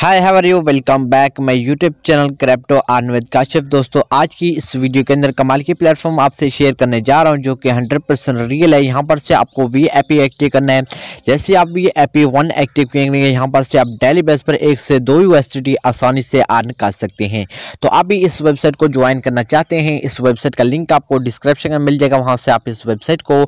hi how are you welcome back my YouTube channel crypto Aanved Kashyap दोस्तों आज की इस वीडियो के अंदर कमाल की प्लेटफॉर्म आपसे शेयर करने जा रहा हूं जो कि 100 परसेंट रियल है यहां पर से आपको वी एपी एक्टिव करना है जैसे आप वी एपी वन एक्टिव करेंगे यहां पर से आप डेली बेस पर एक से दो यू आसानी से अर्न कर सकते हैं तो आप भी इस वेबसाइट को ज्वाइन करना चाहते हैं इस वेबसाइट का लिंक आपको डिस्क्रिप्शन में मिल जाएगा वहाँ से आप इस वेबसाइट को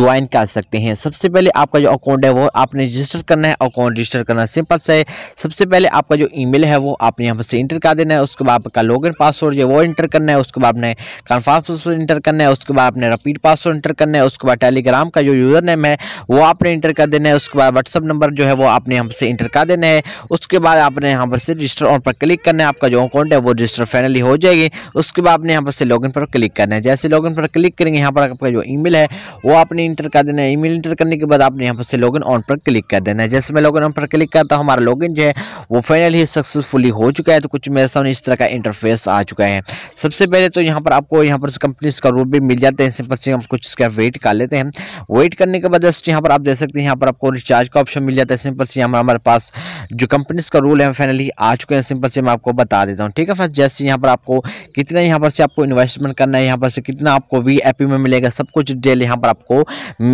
ज्वाइन कर सकते हैं सबसे पहले आपका जो अकाउंट है वो आपने रजिस्टर करना है अकाउंट रजिस्टर करना सिंपल से सबसे पहले आपका जो ईमेल है वो आपने यहाँ पर से इंटर कर देना है उसके बाद आपका लॉगिन पासवर्ड जो वो इंटर करना है उसके बाद आपने कन्फर्म पासवर्ड इंटर करना है उसके बाद आपने रिपीट पासवर्ड इंटर करना है उसके बाद टेलीग्राम का जो यूज़र नेम है वो आपने इंटर कर देना है उसके बाद व्हाट्सअप नंबर जो है वो आपने यहाँ से इंटर कर देना है उसके बाद आपने यहाँ पर से रजिस्टर ऑन पर क्लिक करना है आपका जो अकाउंट है वो रजिस्टर फाइनली हो जाएगी उसके बाद आपने यहाँ पर से लॉगिन पर क्लिक करना है जैसे लॉगिन पर क्लिक करेंगे यहाँ पर आपका जो ईमेल है वो आपने इंटर कर देना है ईमेल इंटर करने के बाद आपने यहाँ पर से लॉगिन ऑन पर क्लिक कर देना है जैसे मैं लॉगिन ऑन पर क्लिक करता हूँ हमारा लॉगिन जो है वो फाइनली सक्सेसफुली हो चुका है तो कुछ मेरे सामने इस तरह का इंटरफेस आ चुका है सबसे पहले तो यहाँ पर आपको यहाँ पर कंपनीज का रूल भी मिल जाते हैं सिंपल से हम कुछ इसका वेट कर लेते हैं वेट करने के बाद जस्ट यहाँ पर आप देख सकते हैं यहाँ पर आपको रिचार्ज का ऑप्शन मिल जाता है सिंपल से यहाँ पर हमारे पास जो कंपनीज का रूल है फाइनली आ चुके हैं सिंपल से मैं आपको बता देता हूँ ठीक है फ्रेंड जैसे यहाँ पर आपको कितना यहाँ पर से आपको इन्वेस्टमेंट करना है यहाँ पर से कितना आपको वी में मिलेगा सब कुछ डिटेल यहाँ पर आपको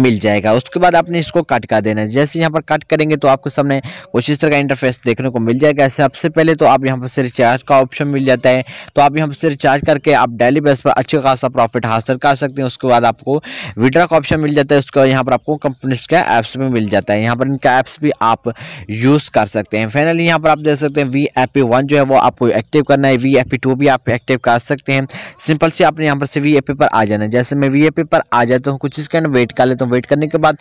मिल जाएगा उसके बाद आपने इसको कट कर देना है जैसे यहाँ पर कट करेंगे तो आपके सामने कुछ इस तरह का इंटरफेस देखने को मिल जाएगा सबसे पहले तो आप यहाँ पर से रिचार्ज का ऑप्शन मिल जाता है तो आप यहाँ पर से रिचार्ज करके आप डेली बेस पर अच्छा खासा प्रॉफिट हासिल कर सकते हैं उसके बाद आपको विड्रा का ऑप्शन मिल जाता है उसके बाद यहाँ पर आपको कंपनीज का ऐप्स भी मिल जाता है यहाँ पर इनका ऐप्स भी आप यूज़ कर सकते हैं फाइनली यहाँ पर आप देख सकते हैं वी एफ वन जो है वो आपको एक्टिव करना है वी एफ टू भी आप एक्टिव कर सकते हैं सिंपल से आपने यहाँ पर से वी पर आ जाना है जैसे मैं वी पर आ जाता हूँ कुछ सेकेंड वेट कर लेता हूँ वेट करने के बाद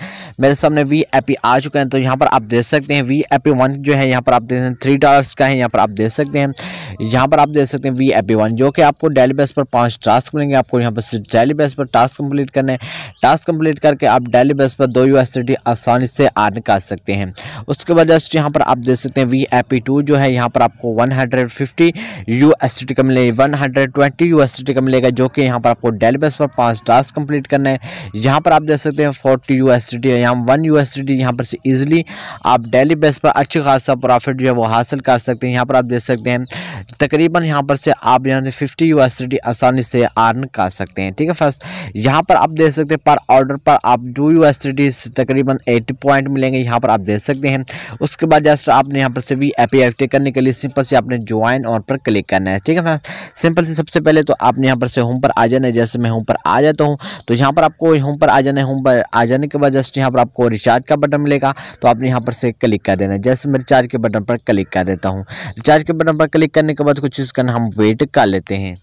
मेरे सामने वी एपी आ चुका है तो यहाँ पर आप देख सकते हैं वी एफ वन जो है यहाँ पर आप देख सकते हैं थ्री टास्क का है यहाँ पर आप देख सकते हैं यहाँ पर आप देख सकते हैं वी एपी वन जो कि आपको डेली बेस पर पांच टास्क मिलेंगे आपको यहाँ पर सिर्फ डेली बेस पर टास्क कंप्लीट करने टास्क कंप्लीट करके आप डेली बेस पर दो यूनिवर्सिटी आसानी से आर्न कर सकते हैं उसके बाद जस्ट यहाँ पर आप देख सकते हैं वी एपी टू जो है यहाँ पर आपको one hundred fifty U S T का मिलेगा one hundred twenty U S T का मिलेगा जो कि यहाँ पर आपको डेली बेस पर पाँच टास्क कम्प्लीट करना है यहाँ पर आप देख सकते हैं फोर्टी यू एस टी यहाँ वन यू एस टी यहाँ पर से ईजिली आप डेली बेस पर अच्छी खासा प्रॉफिट जो है वो हासिल कर सकते हैं यहाँ पर आप देख सकते हैं तकरीबन यहाँ पर से आप यहाँ से फिफ्टी यूएसडी आसानी से अर्न कर सकते हैं ठीक है फर्स्ट यहाँ पर आप देख सकते हैं पर ऑर्डर पर आप टू यूएसडी तकरीबन एट्टी पॉइंट मिलेंगे यहाँ पर आप देख सकते हैं उसके बाद जस्ट आपने यहाँ पर से भी ए पी करने के लिए सिंपल से आपने ज्वाइन और पर क्लिक करना है ठीक है फर्स्ट सिंपल से सबसे पहले तो आपने यहाँ पर से होम पर आ जाना है जैसे मैं होम पर आ जाता हूँ तो यहाँ पर आपको होम पर आ जाना है होम पर आ जाने के बाद जस्ट यहाँ पर आपको रिचार्ज का बटन मिलेगा तो आपने यहाँ पर से क्लिक कर देना है जैसे मैं रिचार्ज के बटन पर क्लिक क्लिक कर देता हूँ रिचार्ज के बटन पर क्लिक करने के बाद कुछ इसका हम वेट कर लेते हैं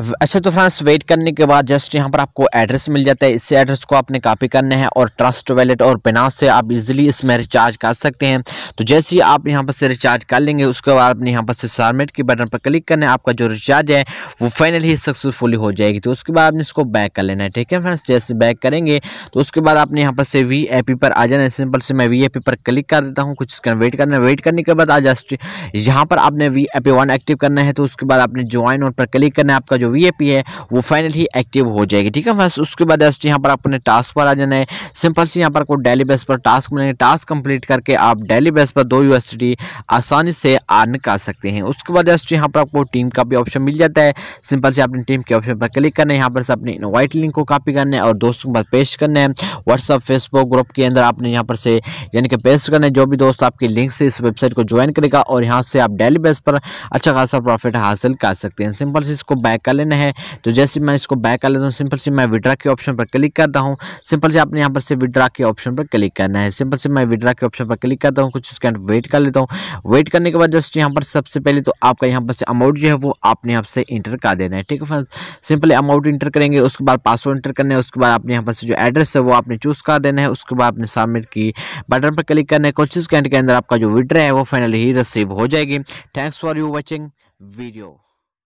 अच्छा तो फ्रेंड्स वेट करने के बाद जस्ट यहाँ पर आपको एड्रेस मिल जाता है इससे एड्रेस को आपने कॉपी करना है और ट्रस्ट वैलेट और पेनास से आप इजीली इसमें रिचार्ज कर सकते हैं तो जैसे ही आप यहाँ पर से रिचार्ज कर लेंगे उसके बाद आपने यहाँ पर से सबमिट के बटन पर क्लिक करना है आपका जो रिचार्ज है वो फाइनली सक्सेसफुली हो जाएगी तो उसके बाद आपने इसको बैक कर लेना है ठीक है फ्रेंड्स जैसे बैक करेंगे तो उसके बाद आपने यहाँ पर से वी पर आ जाना है सिंपल से मैं वी पर क्लिक कर देता हूँ कुछ इसका वेट करना है वेट करने के बाद जस्ट यहाँ पर आपने वी वन एक्टिव करना है तो उसके बाद आपने ज्वाइन और पर क्लिक करना है आपका जो वी है वो फाइनली एक्टिव हो जाएगी ठीक है बस उसके बाद ऐसे यहाँ पर अपने टास्क पर आ जाना है सिंपल से यहाँ पर आपको डेली बेस पर टास्क मिलेंगे टास्क कंप्लीट करके आप डेली बेस पर दो यूनिवर्सिटी आसानी से अर्न कर सकते हैं उसके बाद ऐसे यहाँ पर आपको टीम का भी ऑप्शन मिल जाता है सिंपल से आपने टीम के ऑप्शन पर क्लिक करना है यहाँ पर से अपने इन्वाइट लिंक को कॉपी करना है और दोस्तों के बाद पेस्ट करना है व्हाट्सअप फेसबुक ग्रुप के अंदर आपने यहाँ पर से यानी कि पेस्ट करना है जो भी दोस्त आपके लिंक से इस वेबसाइट को ज्वाइन करेगा और यहाँ से आप डेली बेस पर अच्छा खासा प्रॉफिट हासिल कर सकते हैं सिंपल से इसको बैक कर लेना है तो जैसे मैं इसको बैक कर लेता हूँ सिंपल से मैं विड्रा के ऑप्शन पर क्लिक करता हूँ सिंपल से आपने यहाँ पर से विड्रा के ऑप्शन पर क्लिक करना है सिंपल से मैं विड्रा के ऑप्शन पर क्लिक करता हूँ कुछ सेकंड वेट कर लेता हूँ वेट करने के बाद जस्ट यहाँ पर सबसे पहले तो आपका यहाँ पर से अमाउंट जो है वो आपने यहाँ से इंटर कर देना है ठीक है फ्रेंड्स सिंपली अमाउंट इंटर करेंगे उसके बाद पासवर्ड इंटर करना है उसके बाद आपने यहाँ पर से जो एड्रेस है वो आपने चूज़ कर देना है उसके बाद आपने सबमिट की बटन पर क्लिक करना है कुछ सेकंड के अंदर आपका जो विड्रा है वो फाइनली ही रिसीव हो जाएगी thanks for you watching video